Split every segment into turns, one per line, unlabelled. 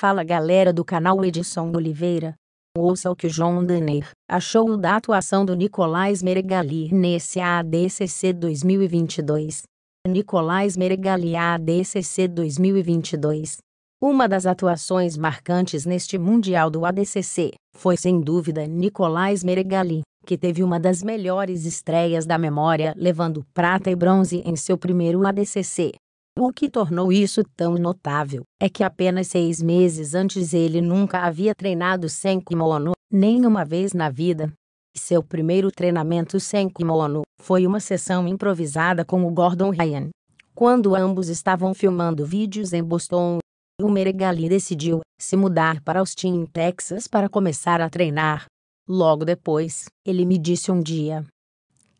Fala galera do canal Edson Oliveira. Ouça o que o João Danner achou da atuação do Nicolás Meregali nesse ADCC 2022. Nicolás Meregali ADCC 2022. Uma das atuações marcantes neste Mundial do ADCC foi sem dúvida Nicolás Meregali, que teve uma das melhores estreias da memória, levando prata e bronze em seu primeiro ADCC. O que tornou isso tão notável é que apenas seis meses antes ele nunca havia treinado sem kimono, nem uma vez na vida. Seu primeiro treinamento sem kimono foi uma sessão improvisada com o Gordon Ryan. Quando ambos estavam filmando vídeos em Boston, o Meregali decidiu se mudar para Austin, Texas para começar a treinar. Logo depois, ele me disse um dia: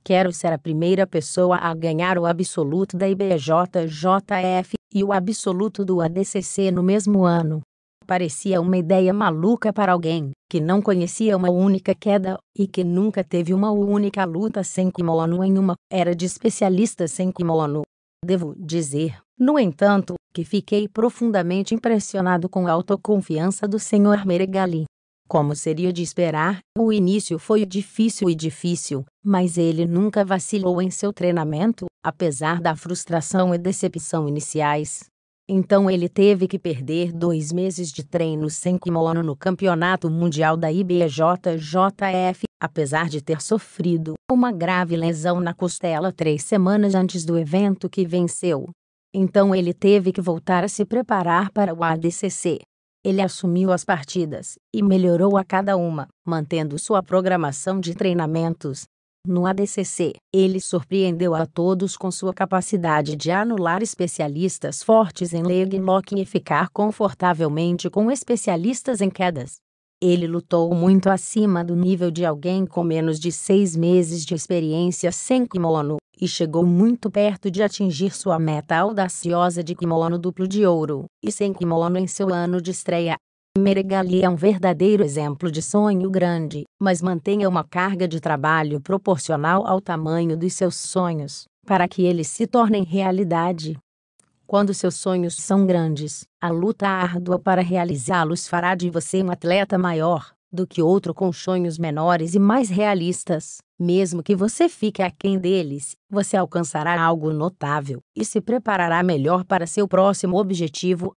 Quero ser a primeira pessoa a ganhar o absoluto da IBJJF e o absoluto do ADCC no mesmo ano. Parecia uma ideia maluca para alguém que não conhecia uma única queda e que nunca teve uma única luta sem kimono em uma era de especialista sem kimono. Devo dizer, no entanto, que fiquei profundamente impressionado com a autoconfiança do Sr. Meregali. Como seria de esperar, o início foi difícil e difícil, mas ele nunca vacilou em seu treinamento, apesar da frustração e decepção iniciais. Então ele teve que perder dois meses de treino sem kimono no Campeonato Mundial da IBJJF, apesar de ter sofrido uma grave lesão na costela três semanas antes do evento que venceu. Então ele teve que voltar a se preparar para o ADCC. Ele assumiu as partidas e melhorou a cada uma, mantendo sua programação de treinamentos. No ADCC, ele surpreendeu a todos com sua capacidade de anular especialistas fortes em leg lock e ficar confortavelmente com especialistas em quedas. Ele lutou muito acima do nível de alguém com menos de seis meses de experiência sem kimono, e chegou muito perto de atingir sua meta audaciosa de kimono duplo de ouro e sem kimono em seu ano de estreia. Meregali é um verdadeiro exemplo de sonho grande, mas mantenha uma carga de trabalho proporcional ao tamanho dos seus sonhos, para que eles se tornem realidade. Quando seus sonhos são grandes, a luta árdua para realizá-los fará de você um atleta maior, do que outro com sonhos menores e mais realistas. Mesmo que você fique aquém deles, você alcançará algo notável e se preparará melhor para seu próximo objetivo.